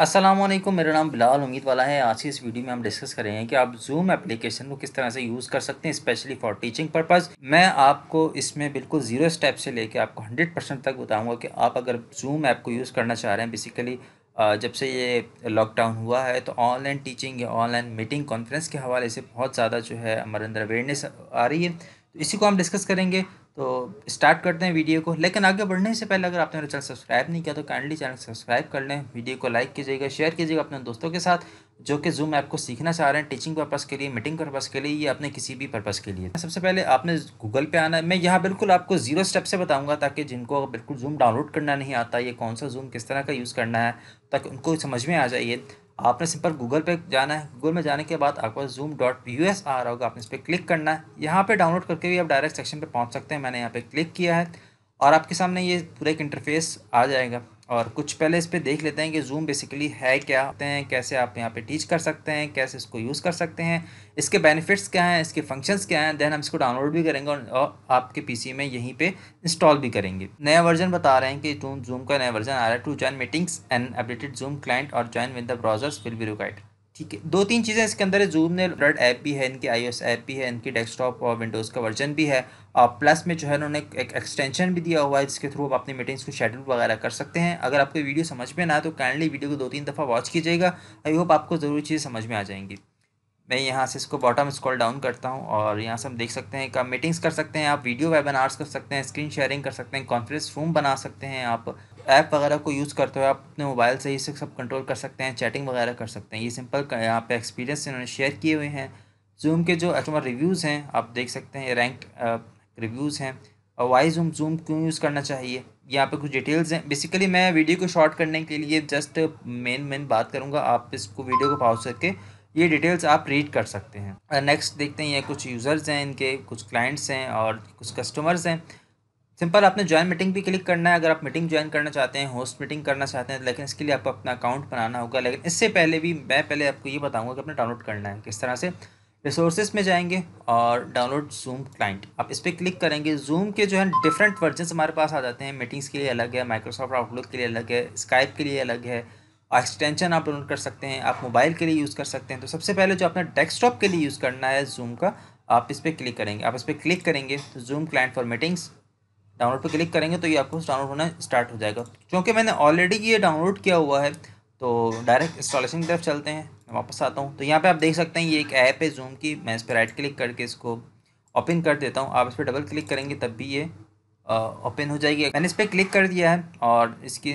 असलम मेरा नाम बिलाल उम्मीद वाला है आज की इस वीडियो में हम डिस्कस कर रहे हैं कि आप जूम एप्लीकेशन को किस तरह से यूज़ कर सकते हैं स्पेशली फॉर टीचिंग पर्पज़ मैं आपको इसमें बिल्कुल ज़ीरो स्टेप से लेके आपको हंड्रेड परसेंट तक बताऊंगा कि आप अगर जूम ऐप को यूज़ करना चाह रहे हैं बेसिकली जब से ये लॉकडाउन हुआ है तो ऑनलाइन टीचिंग या ऑनलाइन मीटिंग कॉन्फ्रेंस के हवाले से बहुत ज़्यादा जो है हमारे अंदर अवेयरनेस आ रही है तो इसी को हम डिस्कस करेंगे तो स्टार्ट करते हैं वीडियो को लेकिन आगे बढ़ने से पहले अगर आपने मेरा चैनल सब्सक्राइब नहीं किया तो काइंडली चैनल सब्सक्राइब कर लें वीडियो को लाइक कीजिएगा शेयर कीजिएगा अपने दोस्तों के साथ जो कि जूम ऐप को सीखना चाह रहे हैं टीचिंग पर्पज़ के लिए मीटिंग पर्पज़ के लिए या अपने किसी भी पर्पज़ के लिए सबसे पहले आपने गूगल पे आना है मैं यहाँ बिल्कुल आपको जीरो स्टेप से बताऊंगा ताकि जिनको बिल्कुल जूम डाउनलोड करना नहीं आता ये कौन सा जूम किस तरह का यूज़ करना है ताकि उनको समझ में आ जाइए आपने सिंपल गूगल पे जाना है गूगल में जाने के बाद पास जूम डॉट यू एस आ रहा होगा आपने इस पर क्लिक करना है यहाँ पे डाउनलोड करके भी आप डायरेक्ट सेक्शन पे पहुँच सकते हैं मैंने यहाँ पे क्लिक किया है और आपके सामने ये पूरा एक इंटरफेस आ जाएगा और कुछ पहले इस पर देख लेते हैं कि जूम बेसिकली है क्या होते हैं कैसे आप यहाँ पे टीच कर सकते हैं कैसे इसको यूज़ कर सकते हैं इसके बेनिफिट्स क्या हैं इसके फंक्शंस क्या हैं देन हम इसको डाउनलोड भी करेंगे और आपके पीसी में यहीं पे इंस्टॉल भी करेंगे नया वर्जन बता रहे हैं कि जूम जूम का नया वर्जन आ रहा है to join meetings and updated Zoom client और join with the browsers will be record ठीक है दो तीन चीज़ें इसके अंदर है जूम ने रेड ऐप भी है इनकी आई ऐप भी है इनकी डेस्कटॉप और विंडोज़ का वर्जन भी है और प्लस में जो है उन्होंने एक एक्सटेंशन भी दिया हुआ है जिसके थ्रू आप अपनी मीटिंग्स को शेड्यूल वगैरह कर सकते हैं अगर आपको वीडियो समझ में ना तो काइंडली वीडियो को दो तीन दफ़ा वॉच कीजिएगा आई होप आपको ज़रूरी चीज़ें समझ में आ जाएंगी मैं यहाँ से इसको बॉटम स्क्रॉल डाउन करता हूँ और यहाँ से हम देख सकते हैं कि आप मीटिंग्स कर सकते हैं आप वीडियो वेबिनार्स कर सकते हैं स्क्रीन शेयरिंग कर सकते हैं कॉन्फ्रेंस रूम बना सकते हैं आप ऐप वगैरह को यूज़ करते हो आप अपने मोबाइल से ही सब कंट्रोल कर सकते हैं चैटिंग वगैरह कर सकते हैं ये सिंपल यहाँ पर एक्सपीरियंस इन्होंने शेयर किए हुए हैं जूम के जो कस्टमर रिव्यूज़ हैं आप देख सकते हैं रैंक रिव्यूज़ हैं और वाई जूम जूम क्यों यूज़ करना चाहिए यहाँ पे कुछ डिटेल्स हैं बेसिकली मैं वीडियो को शॉर्ट करने के लिए जस्ट मेन मेन बात करूँगा आप इसको वीडियो को पाउज करके ये डिटेल्स आप रीड कर सकते हैं नेक्स्ट देखते हैं ये कुछ यूज़र्स हैं इनके कुछ क्लाइंट्स हैं और कुछ कस्टमर्स हैं सिंपल आपने ज्वाइन मीटिंग भी क्लिक करना है अगर आप मीटिंग ज्वाइन करना चाहते हैं होस्ट मीटिंग करना चाहते हैं लेकिन इसके लिए आपको अपना अकाउंट बनाना होगा लेकिन इससे पहले भी मैं पहले आपको ये बताऊँगा कि अपना डाउनलोड करना है किस तरह से रिसोर्सेज में जाएंगे और डाउनलोड जूम क्लाइंट आप इस पर क्लिक करेंगे जूम के जो है डिफरेंट वर्जन हमारे पास आ जाते हैं मीटिंग्स के लिए अलग है माइक्रोसॉफ्ट आउटलुक के लिए अलग है स्काइप के लिए अलग है एक्सटेंशन आप डाउनलोड कर सकते हैं आप मोबाइल के लिए यूज़ कर सकते हैं तो सबसे पहले जो आपने डेस्कटॉप के लिए यूज़ करना है जूम का आप इस पर क्लिक करेंगे आप इस पर क्लिक करेंगे तो Zoom client for meetings download पर क्लिक करेंगे तो ये आपको डाउनलोड होना स्टार्ट हो जाएगा क्योंकि मैंने ऑलरेडी ये डाउनलोड किया हुआ है तो डायरेक्ट इंस्टॉलेशन की तरफ चलते हैं मैं वापस आता हूँ तो यहाँ पे आप देख सकते हैं ये एक ऐप है जूम की मैं इस पर राइट क्लिक करके इसको ओपन कर देता हूँ आप इस पर डबल क्लिक करेंगे तब भी ये ओपन हो जाएगी मैंने इस पर क्लिक कर दिया है और इसकी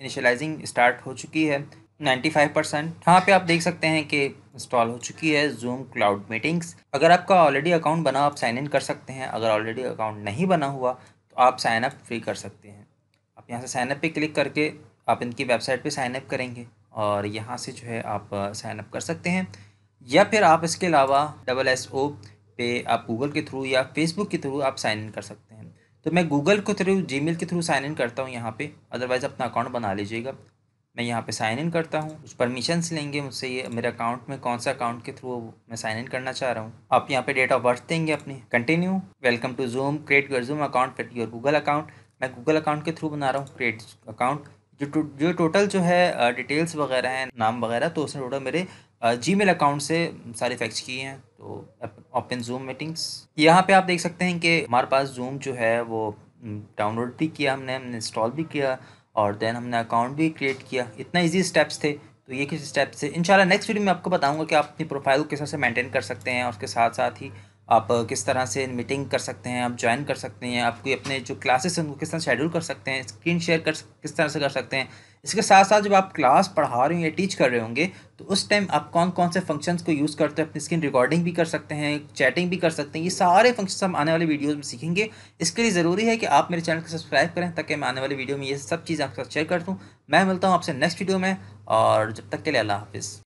इनिशलाइजिंग स्टार्ट हो चुकी है 95 परसेंट यहाँ पे आप देख सकते हैं कि इंस्टॉल हो चुकी है जूम क्लाउड मीटिंग्स अगर आपका ऑलरेडी अकाउंट बना आप साइन इन कर सकते हैं अगर ऑलरेडी अकाउंट नहीं बना हुआ तो आप साइन अप फ्री कर सकते हैं आप यहाँ से साइनअप पे क्लिक करके आप इनकी वेबसाइट पे साइनअप करेंगे और यहाँ से जो है आप साइनअप कर सकते हैं या फिर आप इसके अलावा डबल एस ओ पे आप गूगल के थ्रू या फेसबुक के थ्रू आप साइन इन कर सकते हैं तो मैं गूगल के थ्रू जी के थ्रू साइन इन करता हूँ यहाँ पे अदरवाइज़ अपना अकाउंट बना लीजिएगा मैं यहाँ पे साइन इन करता हूँ कुछ परमिशंस लेंगे मुझसे ये मेरे अकाउंट में कौन सा अकाउंट के थ्रू मैं साइन इन करना चाह रहा हूँ आप यहाँ पे डेट ऑफ बर्थ देंगे अपने continue welcome to Zoom create your Zoom account fit your Google account मैं गूगल अकाउंट के थ्रू बना रहा हूँ क्रिएट अकाउंट जो जो टोटल जो है डिटेल्स वगैरह हैं नाम वगैरह तो उसमें टोटल मेरे जी मेल अकाउंट से सारे फैक्ट्स किए हैं तो ओपन जूम मीटिंग्स यहाँ पे आप देख सकते हैं कि हमारे पास जूम जो है वो डाउनलोड भी किया हमने हमने इंस्टॉल भी किया और देन हमने अकाउंट भी क्रिएट किया इतना इजी स्टेप्स थे तो ये किस स्टेप से इंशाल्लाह नेक्स्ट वीडियो में आपको बताऊंगा कि आप अपनी प्रोफाइल को किस तरह से मेंटेन कर सकते हैं और उसके साथ साथ ही आप किस तरह से मीटिंग कर सकते हैं आप ज्वाइन कर सकते हैं कोई अपने जो क्लासेस हैं उनको किस तरह शेड्यूल कर सकते हैं स्क्रीन शेयर कर किस तरह से कर सकते हैं इसके साथ साथ जब आप क्लास पढ़ा रहे हो या टीच कर रहे होंगे तो उस टाइम आप कौन कौन से फंक्शंस को यूज़ करते हैं अपनी स्क्रीन रिकॉर्डिंग भी कर सकते हैं चैटिंग भी कर सकते हैं ये सारे फंक्शंस हम आने वाले वीडियोज़ में सीखेंगे इसके लिए ज़रूरी है कि आप मेरे चैनल को सब्सक्राइब करें ताकि मैं आने वाले वीडियो में ये सब चीज़ आपके साथ शेयर कर दूँ मैं मिलता हूँ आपसे नेक्स्ट वीडियो में और जब तक के लिए अल्लाह हाफिज़